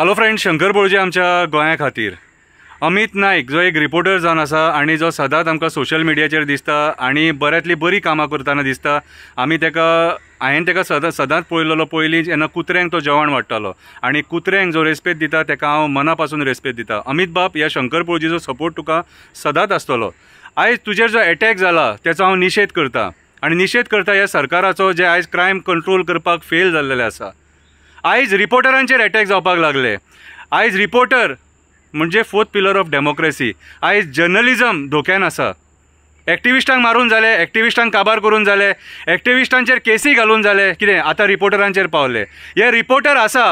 hello friend Shankar बोळजे आमच्या गोंया खातीर अमित नायक जो एक रिपोर्टर जावन आसा आणि जो सदांच आमकां सोशल मिडियाचेर दिसता आणि बऱ्यातली बरी कामां करताना दिसता आमी तेका हांवें तेका सदां सदांच पळयलेलो पयलीं जेन्ना कुत्र्यांक तो जेवण वाडटालो आनी कुत्र्यांक जो रेस्पेद दिता तेका हांव मना पासून रेस्पेद दिता अमित बाब ह्या शंकर पोळजीचो सपोर्ट तुका सदांच आसतलो आयज तुजेर जो एटॅक जाला तेचो हांव निशेध करता आनी निशेध करता ह्या सरकाराचो जे आयज क्रायम कंट्रोल करपाक फेल जाल्लेले आसा आयज रिपोर्टरांचेर अटॅक जावपाक लागले आयज रिपोर्टर म्हणजे फोर्थ पिलर ऑफ डेमोक्रेसी आयज जर्नलिजम धोक्यान आसा एक्टिविस्टांक मारून झाले एक्टिविस्टांक काबार करून झाले एक्टिविस्टांचेर केसी घालून जाले कितें आतां रिपोर्टरांचेर पावले हे रिपोर्टर आसा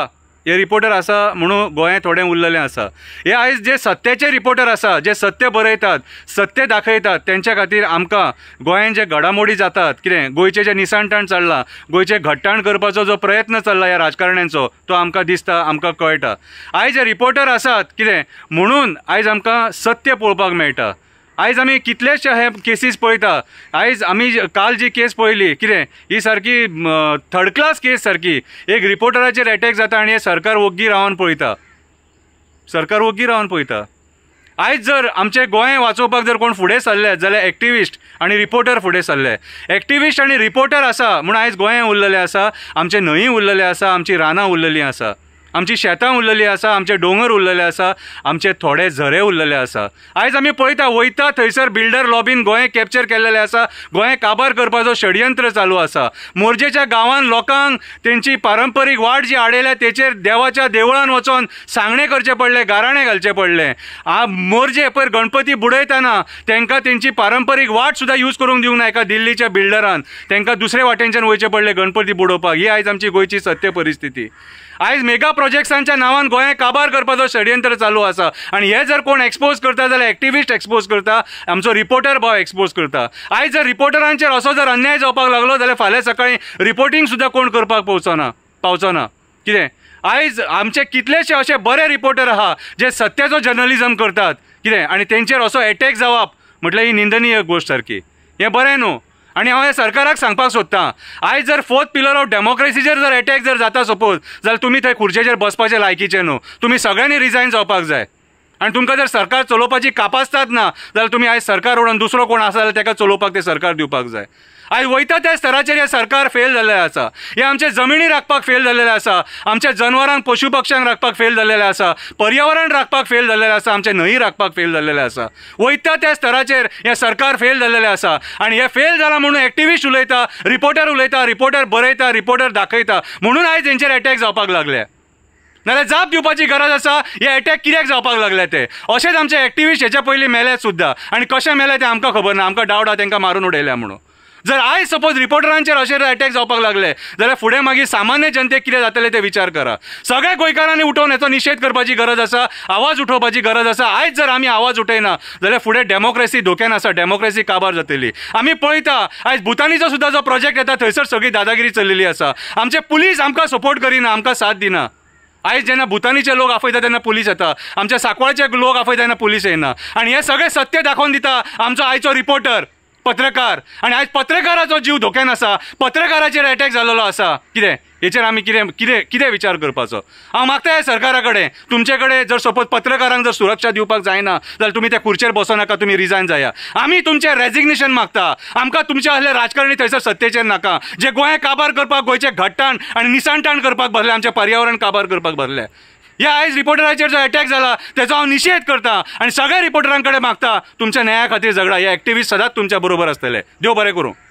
हे रिपोर्टर आसा म्हणून गोंय थोडे उरलेले आसा हे आयज जे सत्याचे रिपोर्टर आसा जे सत्य बरयतात सत्य दाखयतात तेंच्या खातीर आमकां गोंयांत जे घडामोडी जातात कितें गोंयचें जें निसणटाण चल्लां गोंयचें घट्टाण करपाचो जो प्रयत्न चल्ला ह्या राजकारण्यांचो तो आमकां दिसता आमकां कळटा आयज जे रिपोर्टर आसात कितें म्हणून आयज आमकां सत्य पळोवपाक मेळटा आयज आम्ही कितलेशे हे केसीस पळयता आयज आम्ही काल जी केस पळली कितें ही सारखी थर्ड क्लास केस सारखी एक रिपोर्टराचेर अटॅक जाता आणि हे सरकार वोगी रावन पळता सरकार ओग्गी रावन पळयता आयज जर आमचे गोंय वाचोवपाक जर कोण फुडें सरले जाल्यार एक्टिविस्ट आनी रिपोर्टर फुडें सरले एक्टिविस्ट आनी रिपोर्टर आसा म्हूण आयज गोंय उरलेले आसा आमचे न्हंयी उरलेले आसा आमची रानां उरलेलीं आसा आमची शेतां उरलेली आसा आमचे डोंगर उरलेले आसा आमचे थोडे झरे उरलेले आसा आयज आमी पळयता वयता थंयसर बिल्डर लॉबीन गोंय कॅप्चर केलेले आसा गोंय काबार करपाचो षडयंत्र चालू आसा मोर्जेच्या गांवांत लोकांक तेंची पारंपारीक वाट जी आडयल्या तेचेर देवाच्या देवळान वचोन सांगणें करचें पडलें गाराणें घालचें पडलें आ मोरजे पर गणपती बुडयतना तेंकां तेंची पारंपारीक वाट सुद्दां यूज करूंक दिवंक ना एका दिल्लीच्या बिल्डरान तेंकां दुसरे वाटेनच्यान वयचें पडलें गणपती बुडोवपाक ही आयज आमची गोंयची सत्य परिस्थिती आयज मेगा प्रोजेक्ट्सांच्या नांवान गोंय काबार करपाचो षडयंत्र चालू आसा आनी हे जर कोण एक्सपोज करता जाल्यार एक्टिविस्ट एक्सपोज करता आमचो रिपोर्टर भाव एक्सपोज करता आयज जर रिपोर्टरांचेर असो जर अन्याय जावपाक लागलो जाल्यार फाल्यां सकाळीं रिपोर्टींग सुद्दां कोण करपाक पावचो ना पावचो ना कितें आयज आमचे कितलेशे अशे बरे रिपोर्टर आहा जे सत्याचो जर्नलिजम करतात कितें आनी तेंचेर असो एटॅक जावप म्हटल्यार ही निंदनीय गोश्ट सारकी हें बरें न्हू आणि हांव ह्या सरकाराक सांगपाक सोदतां आयज जर फोर्थ पिलर ऑफ डेमोक्रेसीचेर जर एटॅक जर जाता सपोज जर तुमी थंय खुर्चेचेर बसपाचे लायकीचे न्हू तुमी सगळ्यांनी रिजायन जावपाक जाय आणि तुमकां जर सरकार चलोवपाची कापासतात ना जाल्यार तुमी आयज सरकार ओडून दुसरो कोण आसा जाल्यार ताका चलोवपाक तें सरकार दिवपाक जाय आयज वयता त्या स्तराचेर हें सरकार फेल जाल्लें आसा हें आमचे जमिनी राखपाक फेल जाल्लेलें आसा आमच्या जनवरांना पशु राखपाक फेल जाल्लेलें आसा पर्यावरण राखपाक फेल जाल्लेलें आसा आमचे न्हंयी राखपाक फेल जाल्लेलें आसा वयता त्या स्तराचेर हें सरकार फेल जाल्लेलें आसा आनी हें फेल जालां म्हणून एक्टिविस्ट उलयता रिपोर्टर उलयता रिपोर्टर बरयता रिपोर्टर दाखयता म्हणून आयज तेंचेर एटॅक जावपाक लागल्या नाल्यार जाप दिवपाची गरज आसा हे अटॅक कित्याक जावपाक लागले ते अशेच आमचे एक्टिविस्ट हेच्या पयलीं मेले सुद्दां आनी कशें मेले ते आमकां खबर ना आमकां डावट आहा मारून उडयल्या म्हणून जर आयज सपोज रिपोर्टरांचेर अशे अटॅक जावपाक लागले जाल्यार फुडें मागीर सामान्य जनतेक कितें जातले ते विचार करा सगळ्या गोंयकारांनी उठोवन हेचो निशेध करपाची गरज आसा आवाज उठोवपाची गरज आसा आयज जर आमी आवाज उठयना जाल्यार फुडें डेमोक्रेसी धोक्यान आसा डेमोक्रेसी काबार जातली आमी पळयता आयज भुतानीचो सुद्दां जो प्रोजेक्ट येता थंयसर सगळी दादागिरी चाललेली आसा आमचे पुलीस आमकां सपोर्ट करिना आमकां साथ दिना आयज जेन्ना भुतानीचे लोक आफयता तेन्ना पोलीस येता आमच्या साकवाळचे लोक आफयता तेन्ना पोलीस येना आनी हे सगळे सत्य दाखवून दिता आमचा आयचो रिपोर्टर पत्रकार आणि आज पत्रकाराचो जीव धोक्यान आसा पत्रकाराचेर अटॅक जाल्लो आसा कितें हेचेर आमी कितें कितें कितें विचार करपाचो हांव मागतां सरकारा कडेन तुमचे कडेन जर सपोज पत्रकारांक जर सुरक्षा दिवपाक जायना जाल्यार तुमी त्या खुर्चेर नाका तुमी रिजायन जाया आमी तुमचें रेजिग्नेशन मागता आमकां तुमचे असले राजकारणी थंयसर सत्तेचेर नाका जे गोंय काबार करपाक गोंयचे घट्टाण आनी निसाणटाण करपाक भरले आमचें पर्यावरण काबार करपाक भरलें या आयज रिपोर्टराचेर जो अटॅक झाला त्याचा हांव निशेध करता आणि सगळ्या रिपोर्टरांकडे मागता तुमच्या न्याया खातीर झगडा हे ॲक्टिव्हिस्ट सदांच तुमच्या बरोबर आसतले देव बरें करूं